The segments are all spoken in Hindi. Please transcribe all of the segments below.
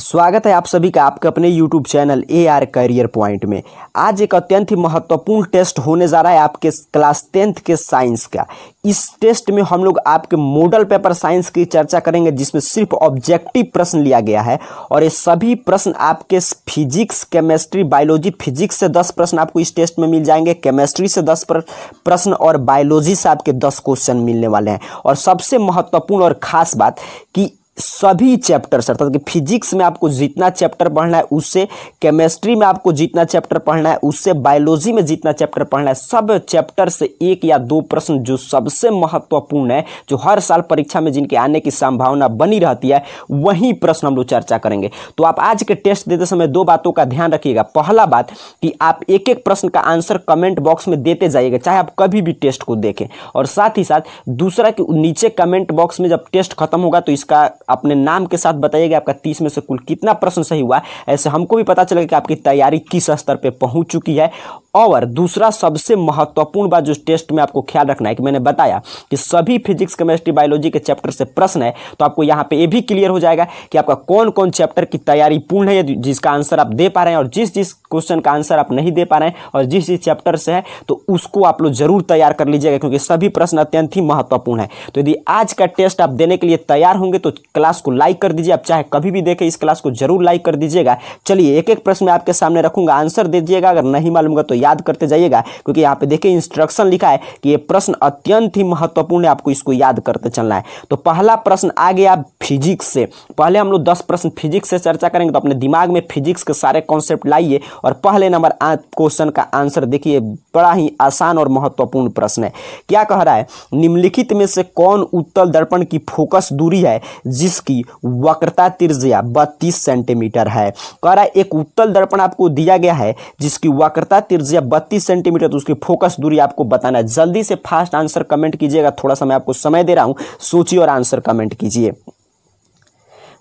स्वागत है आप सभी का आपके अपने YouTube channel A R career point में आज एक अत्यंत ही महत्वपूर्ण टेस्ट होने जा रहा है आपके क्लास टेंथ के साइंस का इस टेस्ट में हम लोग आपके मॉडल पेपर साइंस की चर्चा करेंगे जिसमें सिर्फ ऑब्जेक्टिव प्रश्न लिया गया है और ये सभी प्रश्न आपके फिजिक्स केमिस्ट्री बायोलॉजी फिजिक्स से दस प्रश्न आपको इस टेस्ट में मिल जाएंगे केमिस्ट्री से दस प्रश्न और बायोलॉजी से आपके दस क्वेश्चन मिलने वाले हैं और सबसे महत्वपूर्ण और खास बात कि सभी चैप्टर्स अर्थात कि फिजिक्स में आपको जितना चैप्टर पढ़ना है उससे केमिस्ट्री में आपको जितना चैप्टर पढ़ना है उससे बायोलॉजी में जितना चैप्टर पढ़ना है सब चैप्टर से एक या दो प्रश्न जो सबसे महत्वपूर्ण है जो हर साल परीक्षा में जिनके आने की संभावना बनी रहती है वही प्रश्न हम लोग चर्चा करेंगे तो आप आज के टेस्ट देते समय दो बातों का ध्यान रखिएगा पहला बात कि आप एक एक प्रश्न का आंसर कमेंट बॉक्स में देते जाइएगा चाहे आप कभी भी टेस्ट को देखें और साथ ही साथ दूसरा कि नीचे कमेंट बॉक्स में जब टेस्ट खत्म होगा तो इसका अपने नाम के साथ बताइएगा आपका तीस में से कुल कितना प्रश्न सही हुआ ऐसे हमको भी पता चलेगा कि आपकी तैयारी किस स्तर पर पहुंच चुकी है और दूसरा सबसे महत्वपूर्ण बात जो टेस्ट में आपको ख्याल रखना है कि मैंने बताया कि सभी फिजिक्स केमिस्ट्री बायोलॉजी के चैप्टर से प्रश्न है तो आपको यहाँ पे ये भी क्लियर हो जाएगा कि आपका कौन कौन चैप्टर की तैयारी पूर्ण है जिसका आंसर आप दे पा रहे हैं और जिस जिस क्वेश्चन का आंसर आप नहीं दे पा रहे हैं और जिस जिस चैप्टर से है तो उसको आप लोग जरूर तैयार कर लीजिएगा क्योंकि सभी प्रश्न अत्यंत ही महत्वपूर्ण है तो यदि आज का टेस्ट आप देने के लिए तैयार होंगे तो क्लास को लाइक कर दीजिए आप चाहे कभी भी देखें इस क्लास को जरूर लाइक कर दीजिएगा चलिए एक एक प्रश्न मैं आपके सामने रखूंगा आंसर दे दीजिएगा अगर नहीं मालूम होगा तो याद करते जाइएगा क्योंकि यहाँ पे देखिए इंस्ट्रक्शन लिखा है कि ये प्रश्न अत्यंत ही महत्वपूर्ण है आपको इसको याद करते चलना है तो पहला प्रश्न आ गया फिजिक्स से पहले हम लोग दस प्रश्न फिजिक्स से चर्चा करेंगे तो अपने दिमाग में फिजिक्स के सारे कॉन्सेप्ट लाइए और पहले नंबर क्वेश्चन का आंसर देखिए बड़ा ही आसान और महत्वपूर्ण प्रश्न है क्या कह रहा है निम्नलिखित में से कौन उत्तल दर्पण की फोकस दूरी है जिस जिसकी वक्रता त्रिज्या बत्तीस सेंटीमीटर है कह रहा है एक उत्तल दर्पण आपको दिया गया है जिसकी वक्रता त्रिज्या बत्तीस सेंटीमीटर तो उसकी फोकस दूरी आपको बताना है जल्दी से फास्ट आंसर कमेंट कीजिएगा थोड़ा सा मैं आपको समय दे रहा हूँ सोचिए और आंसर कमेंट कीजिए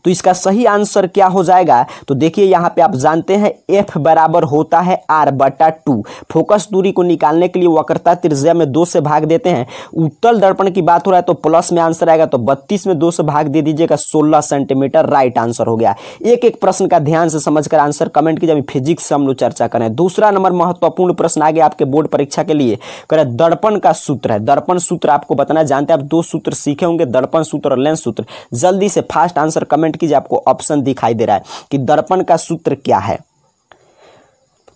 तो इसका सही आंसर क्या हो जाएगा तो देखिए यहाँ पे आप जानते हैं एफ बराबर होता है आर बटा टू फोकस दूरी को निकालने के लिए वक्रता त्रिज्या में दो से भाग देते हैं उत्तल दर्पण की बात हो रहा है तो प्लस में आंसर आएगा तो बत्तीस में दो से भाग दे दीजिएगा सोलह सेंटीमीटर राइट आंसर हो गया एक एक प्रश्न का ध्यान से समझकर आंसर कमेंट कीजिए फिजिक्स से हम लोग चर्चा करें दूसरा नंबर महत्वपूर्ण प्रश्न आ गया आपके बोर्ड परीक्षा के लिए करें दर्पण का सूत्र है दर्पण सूत्र आपको बताना जानते हैं आप दो सूत्र सीखे होंगे दर्पण सूत्र और लेंस सूत्र जल्दी से फास्ट आंसर कमेंट कीजिए आपको ऑप्शन दिखाई दे रहा है कि दर्पण का सूत्र क्या है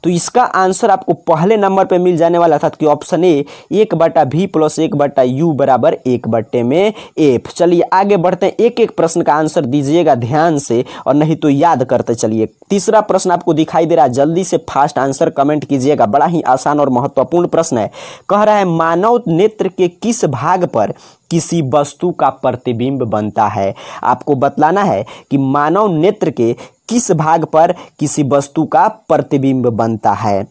तो इसका आंसर आपको पहले नंबर पर मिल जाने वाला था कि ऑप्शन ए एक बटा भी प्लस एक बटा यू बराबर एक बट्टे में एफ चलिए आगे बढ़ते हैं एक एक प्रश्न का आंसर दीजिएगा ध्यान से और नहीं तो याद करते चलिए तीसरा प्रश्न आपको दिखाई दे रहा है जल्दी से फास्ट आंसर कमेंट कीजिएगा बड़ा ही आसान और महत्वपूर्ण प्रश्न है कह रहा है मानव नेत्र के किस भाग पर किसी वस्तु का प्रतिबिंब बनता है आपको बतलाना है कि मानव नेत्र के किस भाग पर किसी वस्तु का प्रतिबिंब बनता है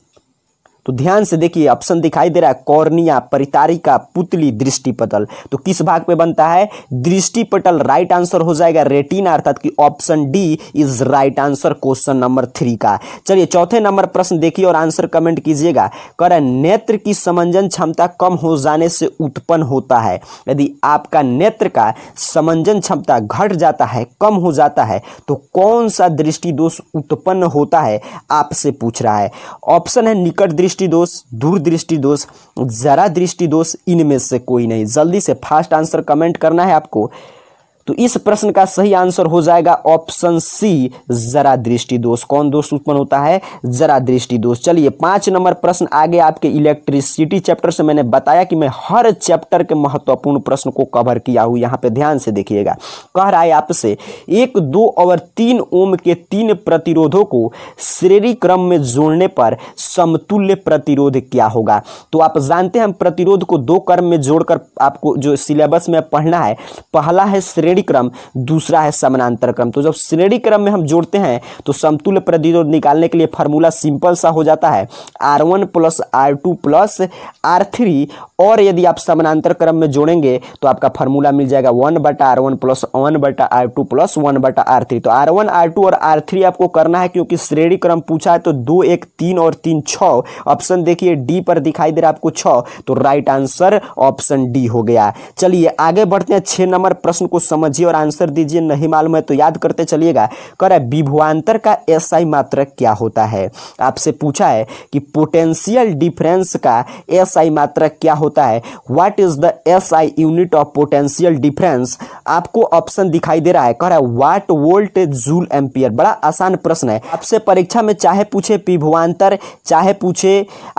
तो ध्यान से देखिए ऑप्शन दिखाई दे रहा है कॉर्निया परितारिका पुतली दृष्टिपटल तो किस भाग पे बनता है दृष्टिपटल राइट आंसर हो जाएगा रेटिना अर्थात कि option D is right answer question number three का चलिए चौथे नंबर प्रश्न देखिए और आंसर कमेंट कीजिएगा कर नेत्र की समंजन क्षमता कम हो जाने से उत्पन्न होता है यदि आपका नेत्र का समंजन क्षमता घट जाता है कम हो जाता है तो कौन सा दृष्टि दोष उत्पन्न होता है आपसे पूछ रहा है ऑप्शन है निकट दृष्टि दृष्टि दोष दूर दृष्टि दोष जरा दृष्टि दोष इनमें से कोई नहीं जल्दी से फास्ट आंसर कमेंट करना है आपको तो इस प्रश्न का सही आंसर हो जाएगा ऑप्शन सी जरा दृष्टि दोष कौन दोष उत्पन्न होता है जरा दृष्टि दोष चलिए पांच नंबर प्रश्न आगे आपके इलेक्ट्रिसिटी चैप्टर से मैंने बताया कि मैं हर चैप्टर के महत्वपूर्ण प्रश्न को कवर किया हूं यहां पे ध्यान से देखिएगा कह रहा है आपसे एक दो और तीन ओम के तीन प्रतिरोधों को श्रेणी क्रम में जोड़ने पर समतुल्य प्रतिरोध क्या होगा तो आप जानते हैं प्रतिरोध को दो क्रम में जोड़कर आपको जो सिलेबस में पढ़ना है पहला है श्रेणी श्रेणी क्रम दूसरा है समानांतर क्रम तो जब श्रेणी क्रम में हम जोड़ते हैं तो समतुल्य प्रतिरोध निकालने के लिए फॉर्मूला सिंपल सा हो जाता है R one plus R two plus R three और यदि आप समानांतर क्रम में जोड़ेंगे तो आपका फॉर्मूला मिल जाएगा वन बटा आर वन प्लस वन बटा आर टू प्लस वन बटा आर थ्री तो आर वन आर टू और आर थ्री आपको करना है क्योंकि श्रेणी क्रम पूछा है तो दो एक तीन और तीन छः ऑप्शन देखिए डी पर दिखाई दे रहा है आपको छः तो राइट आंसर ऑप्शन डी हो गया चलिए आगे बढ़ते हैं छः नंबर प्रश्न को समझिए और आंसर दीजिए नहीं मालूम है तो याद करते चलिएगा कर विभुआंतर का एस मात्र क्या होता है आपसे पूछा है कि पोटेंशियल डिफरेंस का एस मात्र क्या होता होता है what is the S I unit of potential difference आपको ऑप्शन दिखाई दे रहा है कह रहा है व्हाट वोल्ट जूल एम्पियर बड़ा आसान प्रश्न है आपसे परीक्षा में चाहे पूछे विभवान्तर चाहे पूछे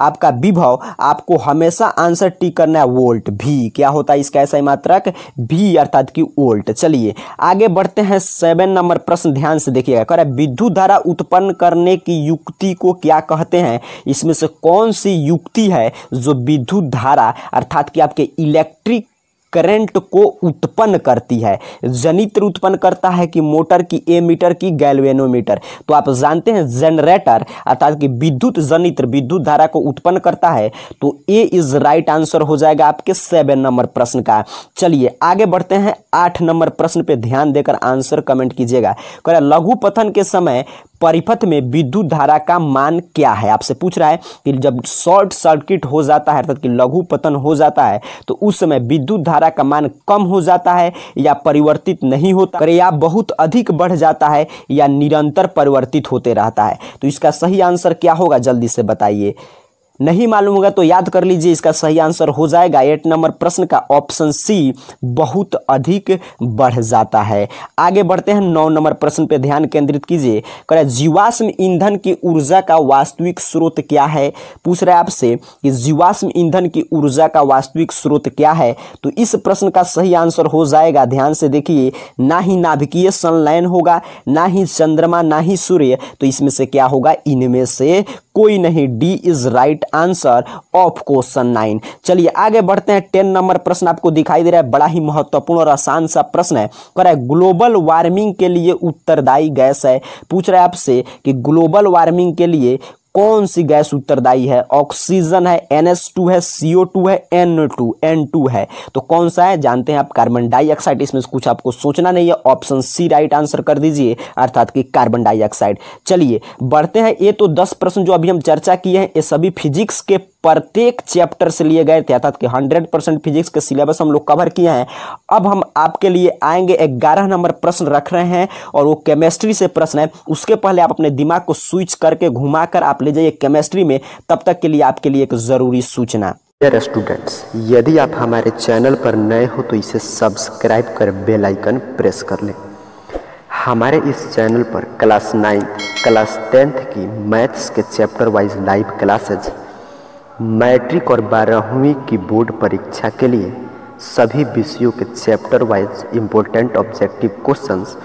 आपका विभव आपको हमेशा आंसर टी करना है वोल्ट भी क्या होता है इसका ऐसा मात्रक भी अर्थात की वोल्ट चलिए आगे बढ़ते हैं सेवन नंबर प्रश्न ध्यान से देखिएगा कह रहा है विद्युत धारा उत्पन्न करने की युक्ति को क्या कहते हैं इसमें से कौन सी युक्ति है जो विद्युत धारा अर्थात कि आपके इलेक्ट्रिक करंट को उत्पन्न करती है जनित्र उत्पन्न करता है कि मोटर की एमीटर की गैल्वेनोमीटर तो आप जानते हैं जनरेटर अर्थात कि विद्युत जनित्र विद्युत धारा को उत्पन्न करता है तो ए इज राइट आंसर हो जाएगा आपके सेवन नंबर प्रश्न का चलिए आगे बढ़ते हैं आठ नंबर प्रश्न पे ध्यान देकर आंसर कमेंट कीजिएगा कह लघु पथन के समय परिपथ में विद्युत धारा का मान क्या है आपसे पूछ रहा है कि जब शॉर्ट सर्किट हो जाता है अर्थात कि लघु पतन हो जाता है तो उस समय विद्युत धारा हमारा का मान कम हो जाता है या परिवर्तित नहीं होता अरे या बहुत अधिक बढ़ जाता है या निरंतर परिवर्तित होते रहता है तो इसका सही आंसर क्या होगा जल्दी से बताइए नहीं मालूम होगा तो याद कर लीजिए इसका सही आंसर हो जाएगा एट नंबर प्रश्न का ऑप्शन सी बहुत अधिक बढ़ जाता है आगे बढ़ते हैं नौ नंबर प्रश्न पर ध्यान केंद्रित कीजिए करें जीवाश्म ईंधन की ऊर्जा का वास्तविक स्रोत क्या है पूछ रहे आपसे कि जीवाश्म ईंधन की ऊर्जा का वास्तविक स्रोत क्या है तो इस प्रश्न का सही आंसर हो जाएगा ध्यान से देखिए ना ही नाभिकीय संलयन होगा ना ही चंद्रमा ना ही सूर्य तो इसमें से क्या होगा इनमें से कोई नहीं D is right answer of question nine चलिए आगे बढ़ते हैं टेन नंबर प्रश्न आपको दिखाई दे रहा है बड़ा ही महत्वपूर्ण और आसान सा प्रश्न है कर है ग्लोबल वार्मिंग के लिए उत्तरदायी गैस है पूछ रहा है आपसे कि ग्लोबल वार्मिंग के लिए कौन सी गैस उत्तरदायी है ऑक्सीजन है NH2 है CO2 है N2 N2 है तो कौन सा है जानते हैं आप कार्बन डाइऑक्साइड इसमें कुछ आपको सोचना नहीं है ऑप्शन सी राइट आंसर कर दीजिए अर्थात कि कार्बन डाइऑक्साइड चलिए बढ़ते हैं ये तो दस प्रश्न जो अभी हम चर्चा किए हैं ये सभी फिजिक्स के प्रत्येक चैप्टर से लिए गए थे अर्थात कि 100 परसेंट फिजिक्स के सिलेबस हम लोग कवर किए हैं अब हम आपके लिए आएंगे ग्यारह नंबर प्रश्न रख रहे हैं और वो केमिस्ट्री से प्रश्न है उसके पहले आप अपने दिमाग को स्विच करके घुमाकर आप ले जाइए केमिस्ट्री में तब तक के लिए आपके लिए एक ज़रूरी सूचना स्टूडेंट्स यदि आप हमारे चैनल पर नए हो तो इसे सब्सक्राइब कर बेल आइकन प्रेस कर लें हमारे इस चैनल पर क्लास नाइन्थ क्लास टेंथ की मैथ्स के chapter wise live classes matric और बारहवीं की बोर्ड परीक्षा के लिए सभी विषयों के chapter wise important objective questions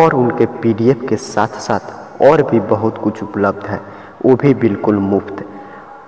और उनके पीडीएफ के साथ साथ और भी बहुत कुछ उपलब्ध है वो भी बिल्कुल मुफ्त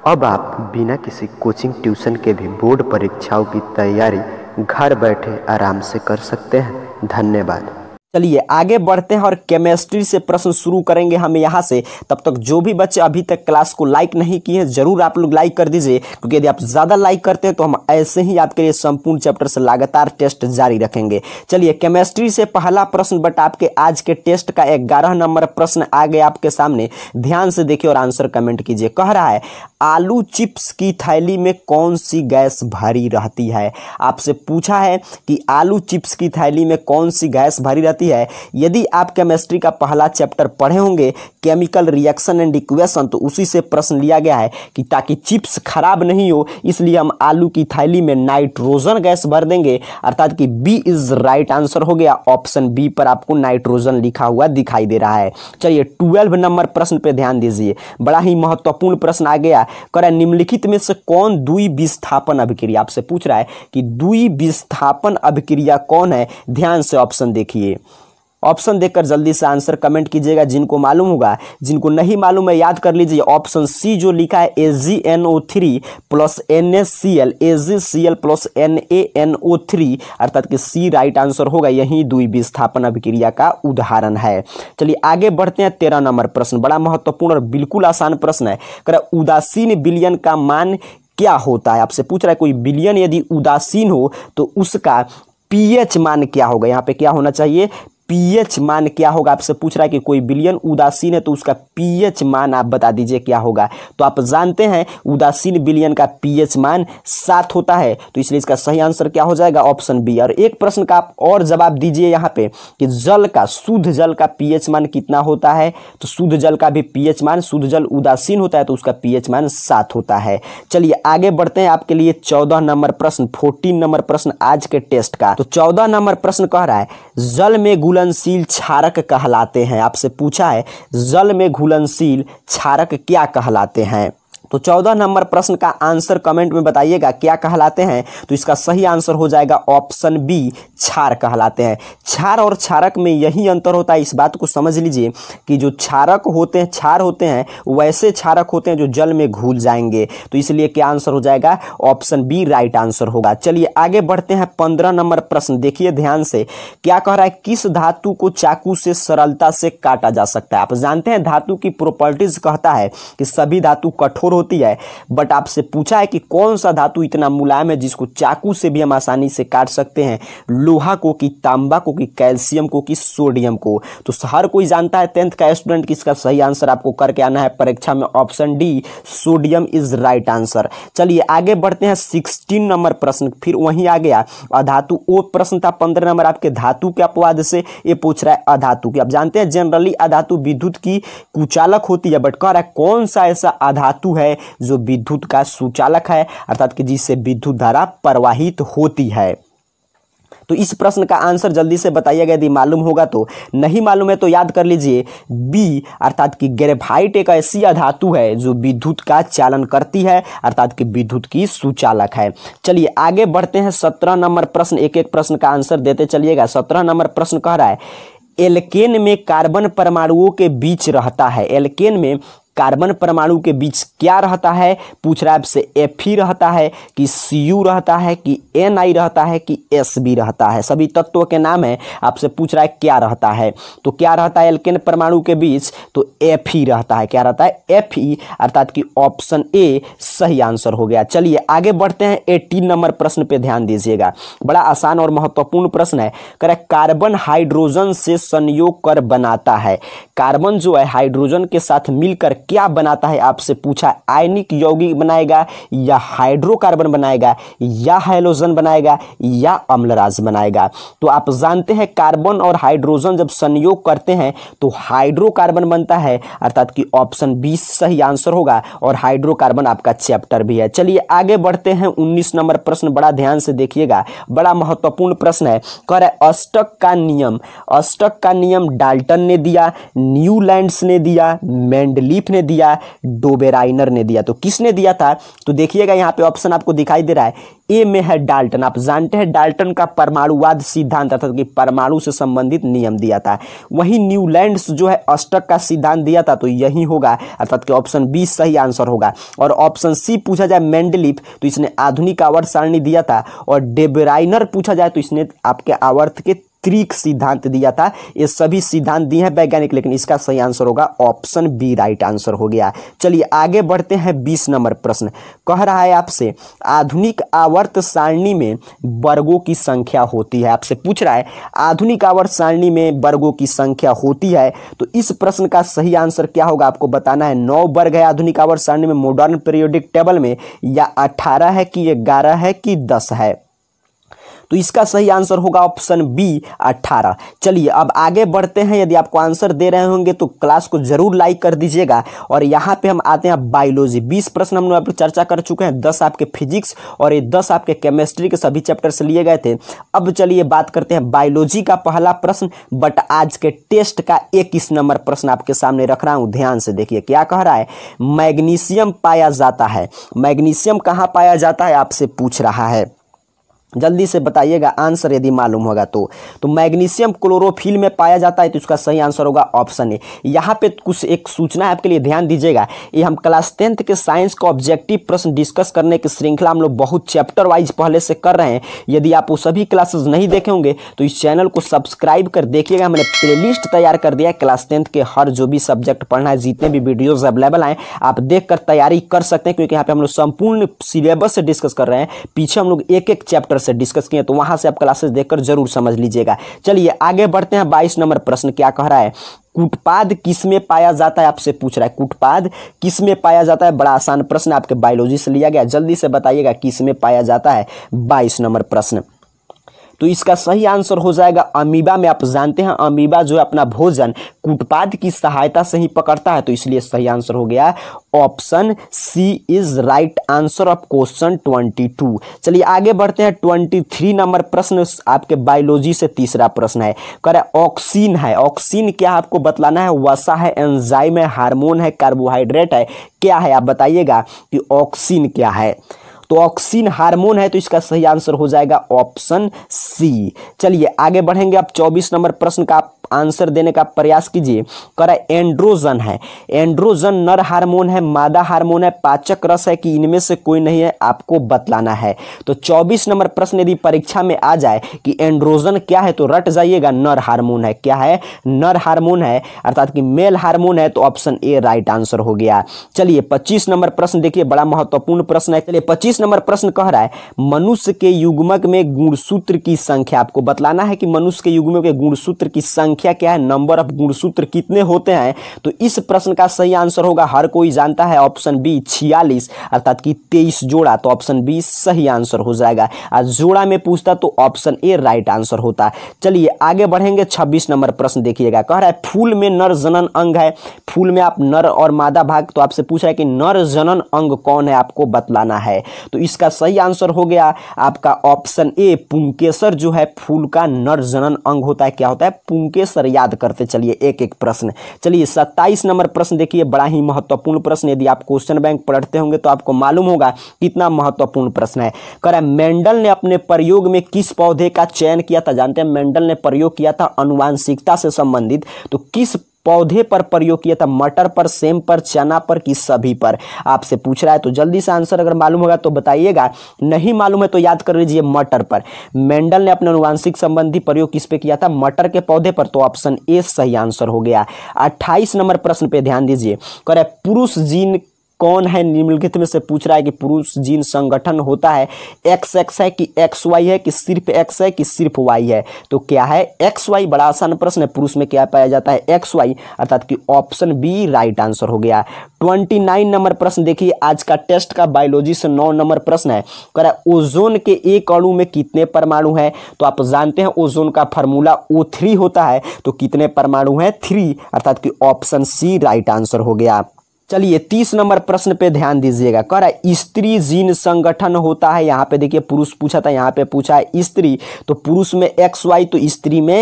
अब आप बिना किसी कोचिंग ट्यूशन के भी बोर्ड परीक्षाओं की तैयारी घर बैठे आराम से कर सकते हैं धन्यवाद चलिए आगे बढ़ते हैं और केमिस्ट्री से प्रश्न शुरू करेंगे हम यहाँ से तब तक जो भी बच्चे अभी तक क्लास को लाइक नहीं किए हैं जरूर आप लोग लाइक कर दीजिए क्योंकि यदि आप ज़्यादा लाइक करते हैं तो हम ऐसे ही आपके लिए संपूर्ण चैप्टर से लगातार टेस्ट जारी रखेंगे चलिए केमिस्ट्री से पहला प्रश्न बट आपके आज के टेस्ट का ग्यारह नंबर प्रश्न आ गया आपके सामने ध्यान से देखिए और आंसर कमेंट कीजिए कह रहा है आलू चिप्स की थैली में कौन सी गैस भरी रहती है आपसे पूछा है कि आलू चिप्स की थैली में कौन सी गैस भरी रहती जाती है यदि आप केमिस्ट्री का पहला चैप्टर पढ़े होंगे केमिकल रिएक्शन एंड इक्वेशन तो उसी से प्रश्न लिया गया है कि ताकि चिप्स खराब नहीं हो इसलिए हम आलू की थैली में नाइट्रोजन गैस भर देंगे अर्थात कि बी इज राइट आंसर हो गया ऑप्शन बी पर आपको नाइट्रोजन लिखा हुआ दिखाई दे रहा है चलिए ट्वेल्व नंबर प्रश्न पर ध्यान दीजिए बड़ा ही महत्वपूर्ण प्रश्न आ गया करें निम्नलिखित में से कौन दुई विस्थापन अभिक्रिया आपसे पूछ रहा है कि दुई विस्थापन अभिक्रिया कौन है ध्यान से ऑप्शन देखिए ऑप्शन देखकर जल्दी से आंसर कमेंट कीजिएगा जिनको मालूम होगा जिनको नहीं मालूम है याद कर लीजिए ऑप्शन सी जो लिखा है A G N O three plus N A C L A G C L plus N A N O three अर्थात कि सी राइट आंसर होगा यही दुई विस्थापन अभिक्रिया का उदाहरण है चलिए आगे बढ़ते हैं तेरह नंबर प्रश्न बड़ा महत्वपूर्ण और बिल्कुल आसान प्रश्न है कर उदासीन बिलियन का मान क्या होता है आपसे पूछ रहा है कोई बिलियन यदि उदासीन हो तो उसका पीएच मान क्या होगा यहाँ पे क्या होना चाहिए पीएच मान क्या होगा आपसे पूछ रहा है कि कोई बिलियन उदासीन है तो उसका पीएच मान आप बता दीजिए क्या होगा तो आप जानते हैं उदासीन बिलियन का पीएच मान सात होता है तो इसलिए इसका सही आंसर क्या हो जाएगा ऑप्शन बी और एक प्रश्न का आप और जवाब दीजिए यहाँ पे कि जल का शुद्ध जल का पीएच मान कितना होता है तो शुद्ध जल का भी पीएच मान शुद्ध जल उदासीन होता है तो उसका पीएच मान सात होता है चलिए आगे बढ़ते हैं आपके लिए चौदह नंबर प्रश्न फोर्टीन नंबर प्रश्न आज के टेस्ट का तो चौदह नंबर प्रश्न कह रहा है जल में गुल घुलनशील क्षारक कहलाते हैं आपसे पूछा है जल में घुलनशील क्षारक क्या कहलाते हैं तो चौदह नंबर प्रश्न का आंसर कमेंट में बताइएगा क्या कहलाते हैं तो इसका सही आंसर हो जाएगा ऑप्शन बी छार कहलाते हैं छार और छारक में यही अंतर होता है इस बात को समझ लीजिए कि जो छारक होते हैं छार होते हैं वैसे छारक होते हैं जो जल में घूल जाएंगे तो इसलिए क्या आंसर हो जाएगा ऑप्शन बी राइट आंसर होगा चलिए आगे बढ़ते हैं पंद्रह नंबर प्रश्न देखिए ध्यान से क्या कह रहा है किस धातु को चाकू से सरलता से काटा जा सकता है आप जानते हैं धातु की प्रॉपर्टीज कहता है कि सभी धातु कठोर होती है बट आपसे पूछा है कि कौन सा धातु इतना मुलायम है जिसको चाकू से भी हम आसानी से काट सकते हैं लोहा को कि तांबा को कि कैल्शियम को कि सोडियम को तो हर कोई जानता है टेंथ का स्टूडेंट कि इसका सही आंसर आपको करके आना है परीक्षा में option D sodium is right answer चलिए आगे बढ़ते हैं सिक्सटीन नंबर प्रश्न फिर वहीं आ गया अधातु वो प्रश्न था पंद्रह नंबर आपके धातु के अपवाद से ये पूछ रहा है अधातु की आप जानते हैं जनरली अधातु विद्युत की कुचालक होती है बट कह रहा है कौन सा ऐसा अधातु है है जो विद्युत का सुचालक है अर्थात कि जिससे विद्युत धारा प्रवाहित होती है तो इस प्रश्न का आंसर जल्दी से बताइएगा यदि मालूम होगा तो नहीं मालूम है तो याद कर लीजिए बी अर्थात कि ग्रेफाइट एक ऐसी धातु है जो विद्युत का चालन करती है अर्थात कि विद्युत की सुचालक है चलिए आगे बढ़ते हैं सत्रह नंबर प्रश्न एक एक प्रश्न का आंसर देते चलिएगा सत्रह नंबर प्रश्न कह रहा है एल्केन में कार्बन परमाणुओं के बीच रहता है एल्केन में कार्बन परमाणु के बीच क्या रहता है पूछ रहा है आपसे एफ ई रहता है कि सी यू रहता है कि एन आई रहता है कि एस बी रहता है सभी तत्वों के नाम है आपसे पूछ रहा है क्या रहता है तो क्या रहता है एल्केन परमाणु के बीच तो एफ ई रहता है क्या रहता है एफ ई अर्थात कि ऑप्शन ए सही आंसर हो गया चलिए आगे बढ़ते हैं एटीन नंबर प्रश्न पर ध्यान दीजिएगा बड़ा आसान और महत्वपूर्ण प्रश्न है करें कार्बन हाइड्रोजन से संयोग कर बनाता है कार्बन जो है हाइड्रोजन के साथ मिलकर क्या बनाता है आपसे पूछा आयनिक यौगिक बनाएगा या हाइड्रोकार्बन बनाएगा या हाइलोजन बनाएगा या अम्लराज बनाएगा तो आप जानते हैं कार्बन और हाइड्रोजन जब संयोग करते हैं तो हाइड्रोकार्बन बनता है अर्थात कि ऑप्शन बी सही आंसर होगा और हाइड्रोकार्बन आपका चैप्टर भी है चलिए आगे बढ़ते हैं उन्नीस नंबर प्रश्न बड़ा ध्यान से देखिएगा बड़ा महत्वपूर्ण प्रश्न है कर अष्टक का नियम अष्टक का नियम डाल्टन ने दिया न्यूलैंड्स ने दिया मेंडलीफ ने किसने दिया डोबेराइनर ने दिया तो किसने दिया था तो देखिएगा यहाँ पे ऑप्शन आपको दिखाई दे रहा है ए में है डाल्टन आप जानते हैं डाल्टन का परमाणुवाद सिद्धांत अर्थात कि परमाणु से संबंधित नियम दिया था वहीं न्यूलैंड जो है अष्टक का सिद्धांत दिया था तो यही होगा अर्थात कि ऑप्शन बी सही आंसर होगा और ऑप्शन सी पूछा जाए मेंडलिप तो इसने आधुनिक आवर्त सारणी दिया था और डेबराइनर पूछा जाए तो इसने आपके आवर्त के क्रीक सिद्धांत दिया था ये सभी सिद्धांत दिए हैं वैज्ञानिक लेकिन इसका सही आंसर होगा ऑप्शन बी राइट आंसर हो गया चलिए आगे बढ़ते हैं बीस नंबर प्रश्न कह रहा है आपसे आधुनिक आवर्त सारणी में वर्गों की संख्या होती है आपसे पूछ रहा है आधुनिक आवर्त सारणी में वर्गों की संख्या होती है तो इस प्रश्न का सही आंसर क्या होगा आपको बताना है नौ वर्ग है आधुनिक आवर्त सारणी में मॉडर्न पीरियोडिक टेबल में या अठारह है कि ग्यारह है कि दस है तो इसका सही आंसर होगा ऑप्शन बी अट्ठारह चलिए अब आगे बढ़ते हैं यदि आपको आंसर दे रहे होंगे तो क्लास को जरूर लाइक कर दीजिएगा और यहाँ पे हम आते हैं बायोलॉजी बीस प्रश्न हम लोग चर्चा कर चुके हैं दस आपके फिजिक्स और ये दस आपके केमिस्ट्री के सभी चैप्टर से लिए गए थे अब चलिए बात करते हैं बायोलॉजी का पहला प्रश्न बट आज के टेस्ट का इक्कीस नंबर प्रश्न आपके सामने रख रहा हूँ ध्यान से देखिए क्या कह रहा है मैग्नीशियम पाया जाता है मैग्नीशियम कहाँ पाया जाता है आपसे पूछ रहा है जल्दी से बताइएगा आंसर यदि मालूम होगा तो तो मैग्नीशियम क्लोरोफिल में पाया जाता है तो इसका सही आंसर होगा ऑप्शन ए यहाँ पे कुछ एक सूचना है आपके लिए ध्यान दीजिएगा ये हम क्लास टेंथ के साइंस को ऑब्जेक्टिव प्रश्न डिस्कस करने की श्रृंखला हम लोग बहुत चैप्टर वाइज पहले से कर रहे हैं यदि आप वो सभी क्लासेज नहीं देखे होंगे तो इस चैनल को सब्सक्राइब कर देखिएगा हमने प्ले तैयार कर दिया है क्लास टेंथ के हर जो भी सब्जेक्ट पढ़ना है जितने भी वीडियोज़ अवेलेबल हैं आप देख तैयारी कर सकते हैं क्योंकि यहाँ पर हम लोग संपूर्ण सिलेबस से डिस्कस कर रहे हैं पीछे हम लोग एक एक चैप्टर से डिस्कस किए तो वहां से आप क्लासेस देखकर जरूर समझ लीजिएगा चलिए आगे बढ़ते हैं बाईस नंबर प्रश्न क्या कह रहा है कुटपाद किस में पाया जाता है आपसे पूछ रहा है कुटपाद किस में पाया जाता है बड़ा आसान प्रश्न आपके बायोलॉजी से लिया गया जल्दी से बताइएगा किस में पाया जाता है बाईस नंबर प्रश्न तो इसका सही आंसर हो जाएगा अमीबा में आप जानते हैं अमीबा जो अपना भोजन कुटपाद की सहायता से ही पकड़ता है तो इसलिए सही आंसर हो गया option C is right answer of question twenty two चलिए आगे बढ़ते हैं ट्वेंटी थ्री नंबर प्रश्न आपके बायोलॉजी से तीसरा प्रश्न है करें ऑक्सीन है ऑक्सीन क्या आपको बतलाना है वसा है एंजाइम है हार्मोन है कार्बोहाइड्रेट है क्या है आप बताइएगा कि ऑक्सीन क्या है तो ऑक्सीन हार्मोन है तो इसका सही आंसर हो जाएगा ऑप्शन सी चलिए आगे बढ़ेंगे अब चौबीस नंबर प्रश्न का आप आंसर देने का प्रयास कीजिए करा एंड्रोजन है एंड्रोजन नर हार्मोन है मादा हार्मोन है पाचक रस है कि इनमें से कोई नहीं है आपको बतलाना है तो चौबीस नंबर प्रश्न यदि परीक्षा में आ जाए कि एंड्रोजन क्या है तो रट जाइएगा नर हार्मोन है क्या है नर हार्मोन है अर्थात कि मेल हार्मोन है तो ऑप्शन ए राइट आंसर हो गया चलिए पच्चीस नंबर प्रश्न देखिए बड़ा महत्वपूर्ण प्रश्न है चलिए पच्चीस नंबर प्रश्न कह रहा है मनुष्य के युगमक में गुणसूत्र की संख्या आपको बतलाना है कि मनुष्य के युगमक के गुणसूत्र की संख्या संख्या क्या है नंबर ऑफ गुणसूत्र कितने होते हैं तो इस प्रश्न का सही आंसर होगा हर कोई जानता है ऑप्शन बी छियालीस अर्थात कि तेईस जोड़ा तो ऑप्शन बी सही आंसर हो जाएगा और जोड़ा में पूछता तो ऑप्शन ए राइट आंसर होता चलिए आगे बढ़ेंगे छब्बीस नंबर प्रश्न देखिएगा कह रहा है फूल में नर जनन अंग है फूल में आप नर और मादा भाग तो आपसे पूछ रहा है कि नर जनन अंग कौन है आपको बतलाना है तो इसका सही आंसर हो गया आपका ऑप्शन ए पुंकेसर जो है फूल का नर जनन अंग होता है क्या होता है पुंकेसर आंसर याद करते चलिए एक एक प्रश्न चलिए सत्ताईस नंबर प्रश्न देखिए बड़ा ही महत्वपूर्ण प्रश्न यदि आप क्वेश्चन बैंक पढ़ते होंगे तो आपको मालूम होगा कितना महत्वपूर्ण प्रश्न है कर मेंडल ने अपने प्रयोग में किस पौधे का चयन किया था जानते हैं मेंडल ने प्रयोग किया था अनुवांशिकता से संबंधित तो किस पौधे पर प्रयोग किया था मटर पर सेम पर चना पर कि सभी पर आपसे पूछ रहा है तो जल्दी से आंसर अगर मालूम होगा तो बताइएगा नहीं मालूम है तो याद कर लीजिए मटर पर मेंडल ने अपने अनुवांशिक संबंधी प्रयोग किस पे किया था मटर के पौधे पर तो ऑप्शन ए सही आंसर हो गया अट्ठाईस नंबर प्रश्न पे ध्यान दीजिए करे पुरुष जीन कौन है निम्नलिखित में से पूछ रहा है कि पुरुष जीन संगठन होता है एक्स एक्स है कि एक्स वाई है कि सिर्फ एक्स है कि सिर्फ वाई है तो क्या है एक्स वाई बड़ा आसान प्रश्न है पुरुष में क्या पाया जाता है एक्स वाई अर्थात कि ऑप्शन बी राइट आंसर हो गया ट्वेंटी नाइन नंबर प्रश्न देखिए आज का टेस्ट का बायोलॉजी से नौ नंबर प्रश्न है कह रहा है ओजोन के एक अणु में कितने परमाणु हैं तो आप जानते हैं ओजोन का फार्मूला ओ थ्री होता है तो कितने परमाणु हैं थ्री अर्थात कि ऑप्शन सी राइट आंसर हो गया चलिए तीस नंबर प्रश्न पे ध्यान दीजिएगा कर स्त्री जीन संगठन होता है यहाँ पे देखिए पुरुष पूछा था यहाँ पे पूछा है स्त्री तो पुरुष में एक्स वाई तो स्त्री में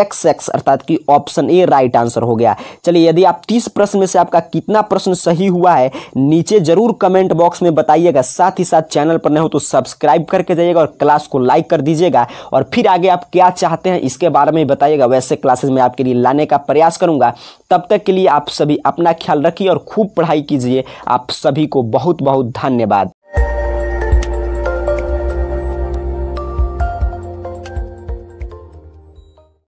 एक्स एक्स अर्थात कि ऑप्शन ए राइट आंसर हो गया चलिए यदि आप तीस प्रश्न में से आपका कितना प्रश्न सही हुआ है नीचे जरूर कमेंट बॉक्स में बताइएगा साथ ही साथ चैनल पर नहीं हो तो सब्सक्राइब करके जाइएगा और क्लास को लाइक कर दीजिएगा और फिर आगे आप क्या चाहते हैं इसके बारे में बताइएगा वैसे क्लासेज में आपके लिए लाने का प्रयास करूँगा तब तक के लिए आप सभी अपना ख्याल रखिए और खूब खूब पढ़ाई कीजिए आप सभी को बहुत बहुत धन्यवाद